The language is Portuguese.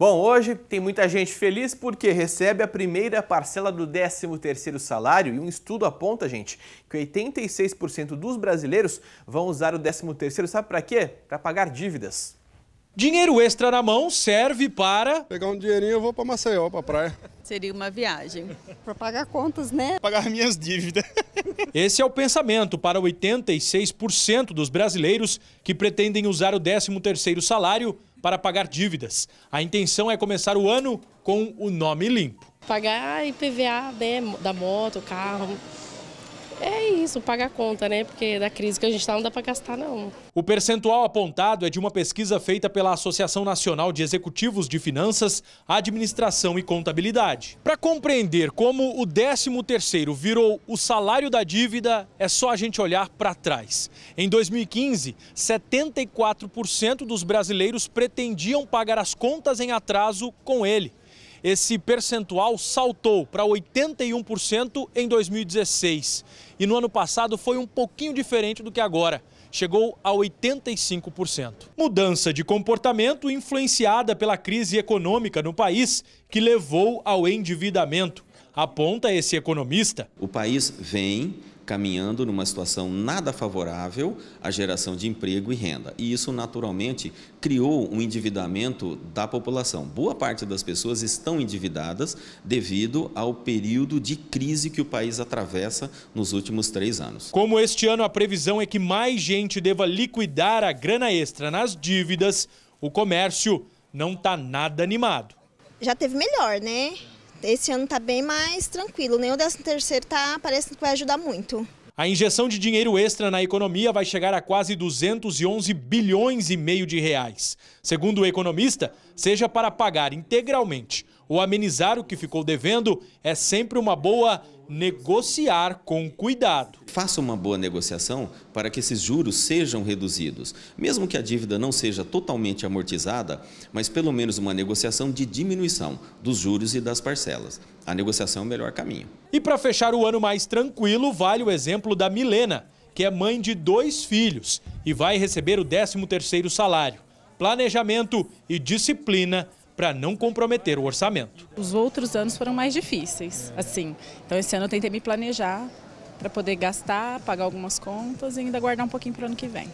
Bom, hoje tem muita gente feliz porque recebe a primeira parcela do 13º salário e um estudo aponta, gente, que 86% dos brasileiros vão usar o 13º, sabe para quê? Para pagar dívidas. Dinheiro extra na mão serve para... Pegar um dinheirinho eu vou para Maceió, para praia. Seria uma viagem. Para pagar contas, né? Pagar minhas dívidas. Esse é o pensamento para 86% dos brasileiros que pretendem usar o 13º salário para pagar dívidas. A intenção é começar o ano com o nome limpo. Pagar IPVA né, da moto, carro, é isso, paga a conta, né? Porque da crise que a gente está não dá para gastar, não. O percentual apontado é de uma pesquisa feita pela Associação Nacional de Executivos de Finanças, Administração e Contabilidade. Para compreender como o 13º virou o salário da dívida, é só a gente olhar para trás. Em 2015, 74% dos brasileiros pretendiam pagar as contas em atraso com ele esse percentual saltou para 81% em 2016. E no ano passado foi um pouquinho diferente do que agora. Chegou a 85%. Mudança de comportamento influenciada pela crise econômica no país, que levou ao endividamento. Aponta esse economista. O país vem caminhando numa situação nada favorável à geração de emprego e renda. E isso, naturalmente, criou um endividamento da população. Boa parte das pessoas estão endividadas devido ao período de crise que o país atravessa nos últimos três anos. Como este ano a previsão é que mais gente deva liquidar a grana extra nas dívidas, o comércio não está nada animado. Já teve melhor, né? Esse ano está bem mais tranquilo, nem o 13 terceiro tá, parece que vai ajudar muito. A injeção de dinheiro extra na economia vai chegar a quase 211 bilhões e meio de reais. Segundo o economista, seja para pagar integralmente ou amenizar o que ficou devendo, é sempre uma boa negociar com cuidado. Faça uma boa negociação para que esses juros sejam reduzidos. Mesmo que a dívida não seja totalmente amortizada, mas pelo menos uma negociação de diminuição dos juros e das parcelas. A negociação é o melhor caminho. E para fechar o ano mais tranquilo, vale o exemplo da Milena, que é mãe de dois filhos e vai receber o 13º salário. Planejamento e disciplina para não comprometer o orçamento. Os outros anos foram mais difíceis, assim. Então esse ano eu tentei me planejar para poder gastar, pagar algumas contas e ainda guardar um pouquinho para o ano que vem.